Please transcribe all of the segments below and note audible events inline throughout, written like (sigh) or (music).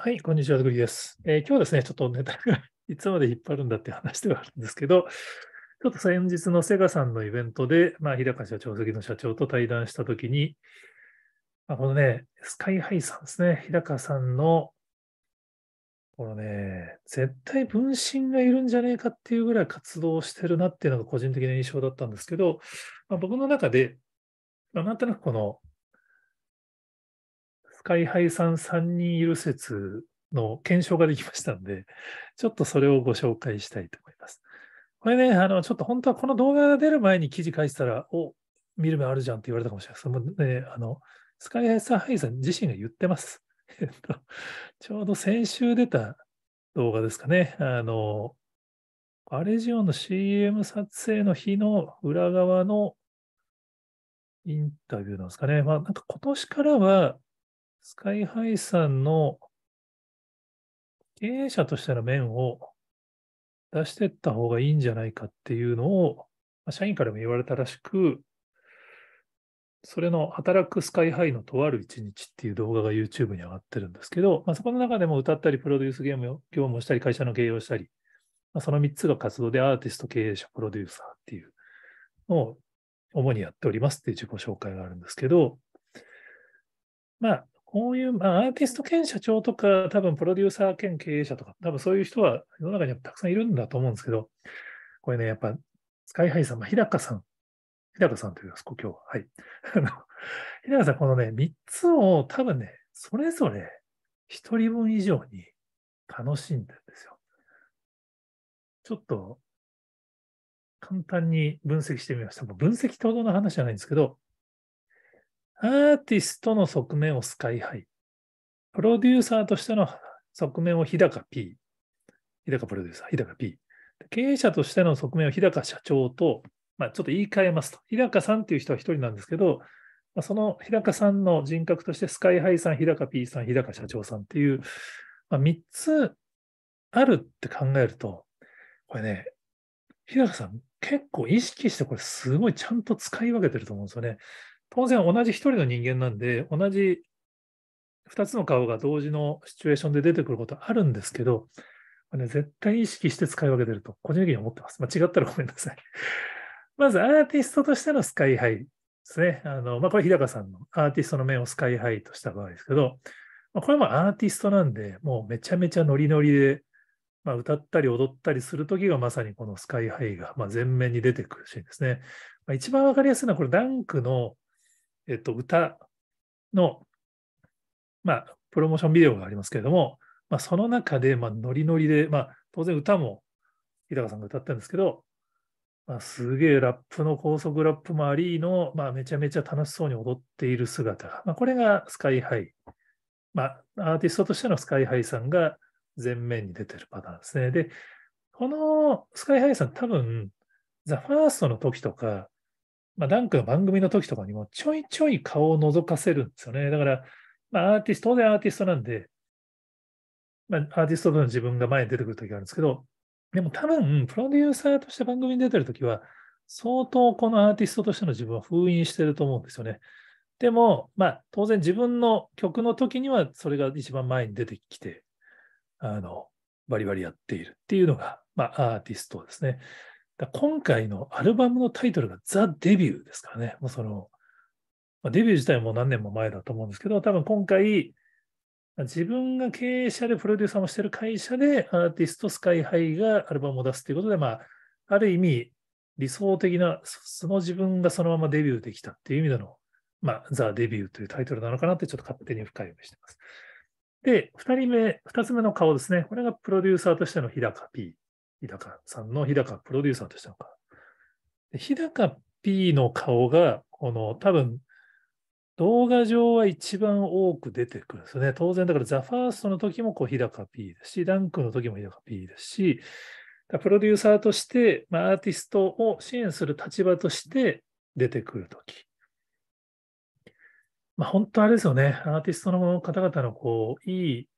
はい、こんにちは、グリです、えー、今日はですね、ちょっとネタが (laughs) いつまで引っ張るんだって話ではあるんですけど、ちょっと先日のセガさんのイベントで、まあ、日高社長、席の社長と対談したときに、まあ、このね、スカイハイさんですね、日高さんの、このね、絶対分身がいるんじゃねえかっていうぐらい活動してるなっていうのが個人的な印象だったんですけど、まあ、僕の中で、まあ、なんとなくこの会配ん3人いる説の検証ができましたので、ちょっとそれをご紹介したいと思います。これね、あの、ちょっと本当はこの動画が出る前に記事書いてたら、お、見る目あるじゃんって言われたかもしれないです。ね、あの、スカイハイハイさん自身が言ってます。(laughs) えっと、ちょうど先週出た動画ですかね。あの、アレジオンの CM 撮影の日の裏側のインタビューなんですかね。まあ、なんか今年からは、スカイハイさんの経営者としての面を出していった方がいいんじゃないかっていうのを、ま社員からも言われたらしく、それの働くスカイハイのとある一日っていう動画が YouTube に上がってるんですけど、まあ、そこの中でも歌ったり、プロデュースゲームを業務をしたり、会社の経営をしたり、まあ、その3つが活動でアーティスト、経営者、プロデューサーっていうのを主にやっておりますっていう自己紹介があるんですけど、まあ、こういう、まあ、アーティスト兼社長とか、多分プロデューサー兼経営者とか、多分そういう人は世の中にはたくさんいるんだと思うんですけど、これね、やっぱ、スカイハイさん、まあ、日高さん、日高さんと言います、今日は。はい。(laughs) あの、日高さん、このね、3つを多分ね、それぞれ1人分以上に楽しんでるんですよ。ちょっと、簡単に分析してみました。分析ってほどの話じゃないんですけど、アーティストの側面をスカイハイ。プロデューサーとしての側面を日高 P。日高プロデューサー、日高 P。経営者としての側面を日高社長と、まあ、ちょっと言い換えますと。日高さんっていう人は一人なんですけど、まあ、その日高さんの人格として、スカイハイさん、日高 P さん、日高社長さんっていう、まあ、3つあるって考えると、これね、日高さん結構意識してこれすごいちゃんと使い分けてると思うんですよね。当然同じ一人の人間なんで、同じ二つの顔が同時のシチュエーションで出てくることあるんですけど、ね、絶対意識して使い分けてると、個人的に思ってます。まあ、違ったらごめんなさい。(laughs) まず、アーティストとしてのスカイハイですね。あのまあ、これ、日高さんのアーティストの面をスカイハイとした場合ですけど、まあ、これもアーティストなんで、もうめちゃめちゃノリノリで、まあ、歌ったり踊ったりするときがまさにこのスカイハイが、まあ、前面に出てくるシーンですね。まあ、一番わかりやすいのは、これ、ダンクのえっと、歌の、まあ、プロモーションビデオがありますけれども、まあ、その中で、まあ、ノリノリで、まあ、当然歌も日高さんが歌ったんですけど、まあ、すげえラップの高速ラップもありの、まあ、めちゃめちゃ楽しそうに踊っている姿が、まあ、これがスカイハイ、まあ、アーティストとしてのスカイハイさんが前面に出てるパターンですね。で、このスカイハイさん多分、ザ・ファーストの時とか、まあ、ダンクの番組の時とかにもちょいちょい顔を覗かせるんですよね。だから、まあ、アーティスト、当然アーティストなんで、まあ、アーティストの自分が前に出てくる時があるんですけど、でも多分、プロデューサーとして番組に出てる時は、相当このアーティストとしての自分は封印してると思うんですよね。でも、まあ、当然自分の曲の時にはそれが一番前に出てきて、あの、バリバリやっているっていうのが、まあ、アーティストですね。今回のアルバムのタイトルがザ・デビューですからね。もうその、まあ、デビュー自体も何年も前だと思うんですけど、多分今回、自分が経営者でプロデューサーもしてる会社でアーティストスカイハイがアルバムを出すということで、まあ、ある意味理想的な、その自分がそのままデビューできたっていう意味での、まあ、ザ・デビューというタイトルなのかなってちょっと勝手に深読みしてます。で、二人目、二つ目の顔ですね。これがプロデューサーとしての日高 P。日高さんの日高プロデューサーとしたのか。日高 P の顔が、この多分、動画上は一番多く出てくるんですね。当然、だからザ・ファーストの時もこう日高 P ですし、ダンクの時も日高 P ですし、プロデューサーとして、まあ、アーティストを支援する立場として出てくるとき。まあ、本当あれですよね。アーティストの方々のこう、いい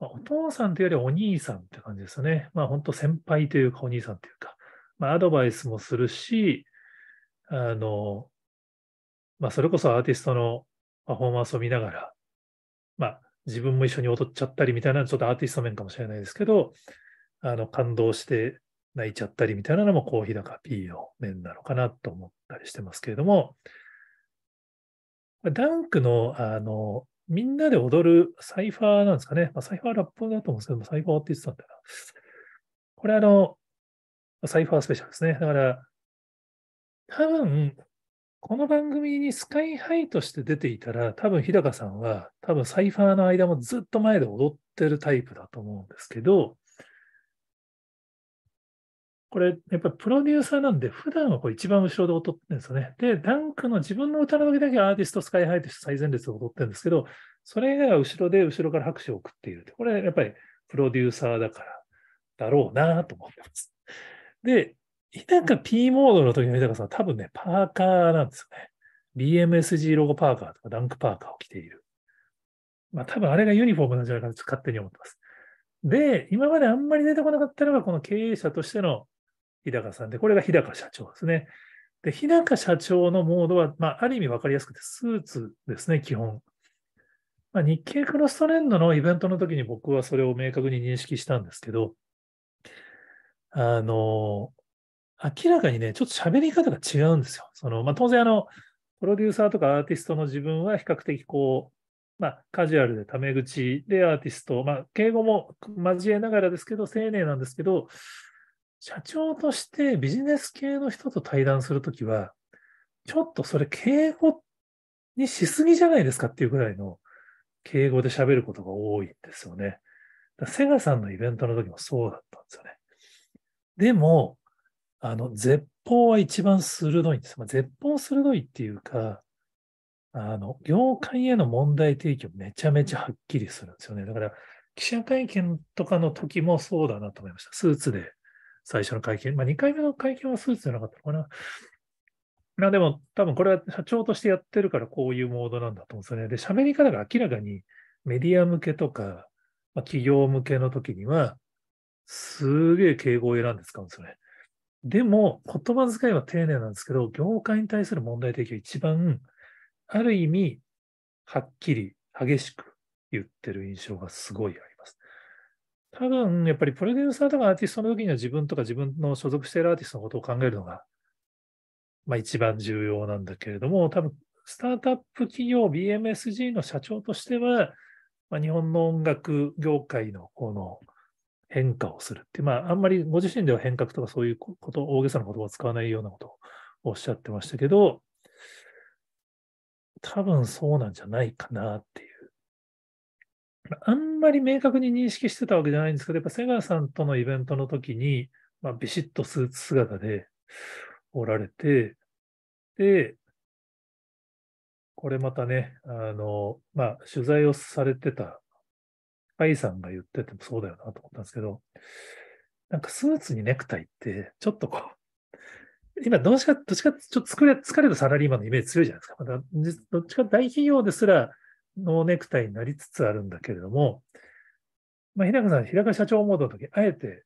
まあ、お父さんというよりはお兄さんって感じですね。まあ本当先輩というかお兄さんというか、まあアドバイスもするし、あの、まあそれこそアーティストのパフォーマンスを見ながら、まあ自分も一緒に踊っちゃったりみたいな、ちょっとアーティスト面かもしれないですけど、あの感動して泣いちゃったりみたいなのもコーヒーだか P の面なのかなと思ったりしてますけれども、ダンクのあのみんなで踊るサイファーなんですかね。まあ、サイファーラップだと思うんですけども、サイファーって言ってたんだな。これあの、サイファースペシャルですね。だから、多分、この番組にスカイハイとして出ていたら、多分日高さんは、多分サイファーの間もずっと前で踊ってるタイプだと思うんですけど、これ、やっぱりプロデューサーなんで、普段はこう一番後ろで踊ってるんですよね。で、ダンクの自分の歌の時だけアーティスト、スカイハイとして最前列で踊ってるんですけど、それ以外は後ろで後ろから拍手を送っている。これ、やっぱりプロデューサーだから、だろうなと思ってます。で、なんか P モードの時の豊さんは多分ね、パーカーなんですよね。BMSG ロゴパーカーとかダンクパーカーを着ている。まあ多分あれがユニフォームなんじゃないかなと勝手に思ってます。で、今まであんまり出てこなかったのが、この経営者としての日高さんで、これが日高社長ですね。で、日高社長のモードは、まあ、ある意味分かりやすくて、スーツですね、基本。まあ、日経クロストレンドのイベントの時に僕はそれを明確に認識したんですけど、あの、明らかにね、ちょっと喋り方が違うんですよ。その、まあ、当然あの、プロデューサーとかアーティストの自分は比較的こう、まあ、カジュアルでタメ口でアーティスト、まあ、敬語も交えながらですけど、丁寧なんですけど、社長としてビジネス系の人と対談するときは、ちょっとそれ敬語にしすぎじゃないですかっていうぐらいの敬語で喋ることが多いんですよね。セガさんのイベントの時もそうだったんですよね。でも、あの、絶法は一番鋭いんです。まあ、絶法鋭いっていうか、あの、業界への問題提起をめちゃめちゃはっきりするんですよね。だから、記者会見とかの時もそうだなと思いました。スーツで最初の会見、まあ、2回目の会見はスーツじゃなかったのかな。まあ、でも、多分これは社長としてやってるから、こういうモードなんだと思うんですよね。で、喋り方が明らかにメディア向けとか、まあ、企業向けの時には、すげえ敬語を選んで使うんですよね。でも、言葉遣いは丁寧なんですけど、業界に対する問題提起を一番、ある意味、はっきり、激しく言ってる印象がすごいあり多分、やっぱりプロデューサーとかアーティストの時には自分とか自分の所属しているアーティストのことを考えるのが、まあ一番重要なんだけれども、多分、スタートアップ企業 BMSG の社長としては、まあ、日本の音楽業界のこの変化をするっていう、まあ、あんまりご自身では変革とかそういうこと、大げさな言葉を使わないようなことをおっしゃってましたけど、多分そうなんじゃないかなっていうあんまり明確に認識してたわけじゃないんですけど、やっぱ瀬川さんとのイベントの時に、まあ、ビシッとスーツ姿でおられて、で、これまたね、あの、まあ、取材をされてた、愛さんが言っててもそうだよなと思ったんですけど、なんかスーツにネクタイって、ちょっとこう、今どうしか、どっちか、ちょっと疲れ疲れたサラリーマンのイメージ強いじゃないですか。ま、だどっちか大企業ですら、ノーネクタイになりつつあるんだけれども、まあ、日高さん、日高社長モードの時、あえて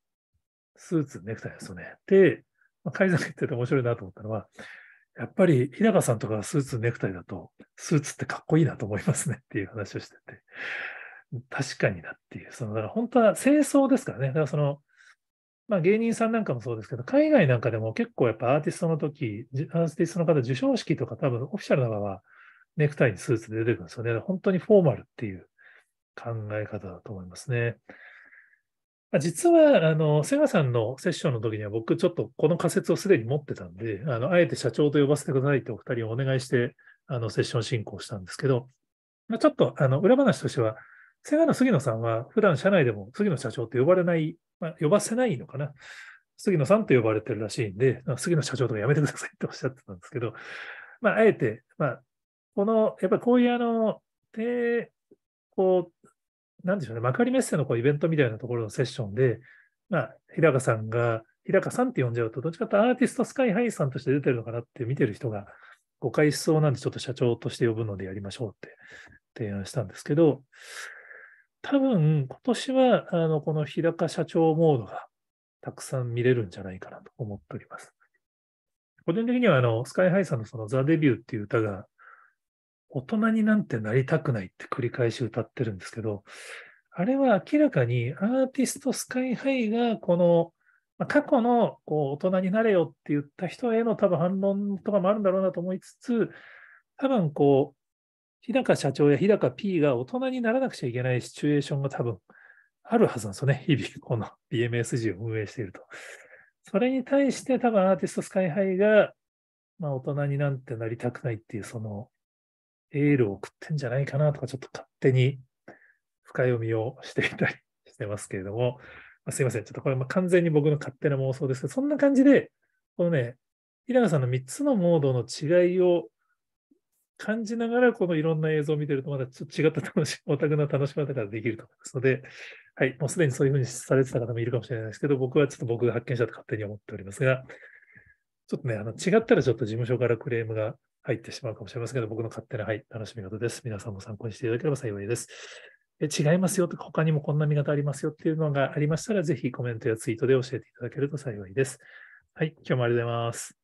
スーツ、ネクタイですよね。で、まあ、改ざん言ってて面白いなと思ったのは、やっぱり日高さんとかスーツ、ネクタイだと、スーツってかっこいいなと思いますねっていう話をしてて、確かになっていう、その、だから本当は清掃ですからね。だからその、まあ、芸人さんなんかもそうですけど、海外なんかでも結構やっぱアーティストの時、アーティストの方、授賞式とか多分オフィシャルな場はネクタイにスーツで出てくるんですよね。本当にフォーマルっていう考え方だと思いますね。実は、あの、セガさんのセッションの時には僕ちょっとこの仮説をすでに持ってたんで、あの、あえて社長と呼ばせてくださいってお二人をお願いして、あの、セッション進行したんですけど、まあ、ちょっと、あの、裏話としては、セガの杉野さんは普段社内でも杉野社長って呼ばれない、まあ、呼ばせないのかな。杉野さんと呼ばれてるらしいんで、杉野社長とかやめてくださいっておっしゃってたんですけど、まあ、あえて、まあ、この、やっぱりこういうあの、で、こう、なんでしょうね、まかりメッセのこうイベントみたいなところのセッションで、まあ、日高さんが、日高さんって呼んじゃうと、どっちかというとアーティストスカイハイさんとして出てるのかなって見てる人が誤解しそうなんで、ちょっと社長として呼ぶのでやりましょうって提案したんですけど、多分今年は、あの、この日高社長モードがたくさん見れるんじゃないかなと思っております。個人的には、あの、スカイハイさんのそのザ・デビューっていう歌が大人になんてなりたくないって繰り返し歌ってるんですけど、あれは明らかにアーティストスカイハイがこの、ま過去のこう大人になれよって言った人への多分反論とかもあるんだろうなと思いつつ、多分こう、日高社長や日高 P が大人にならなくちゃいけないシチュエーションが多分あるはずなんですよね。日々この BMSG を運営していると。それに対して多分アーティストスカイハイが、まあ、大人になんてなりたくないっていうそのエールを送ってんじゃないかなとか、ちょっと勝手に深読みをしていたりしてますけれども、まあ、すいません。ちょっとこれ、ま完全に僕の勝手な妄想ですけど、そんな感じで、このね、平野さんの3つのモードの違いを感じながら、このいろんな映像を見てると、まだちょっと違った楽しみ、オタクの楽しみ方ができると思いますので、はい、もうすでにそういうふうにされてた方もいるかもしれないですけど、僕はちょっと僕が発見したと勝手に思っておりますが、ちょっとね、あの違ったらちょっと事務所からクレームが入ってしまうかもしれませんけど、僕の勝手な、はい、楽しみ方です。皆さんも参考にしていただければ幸いです。え違いますよとか、他にもこんな見方ありますよっていうのがありましたら、ぜひコメントやツイートで教えていただけると幸いです。はい、今日もありがとうございます。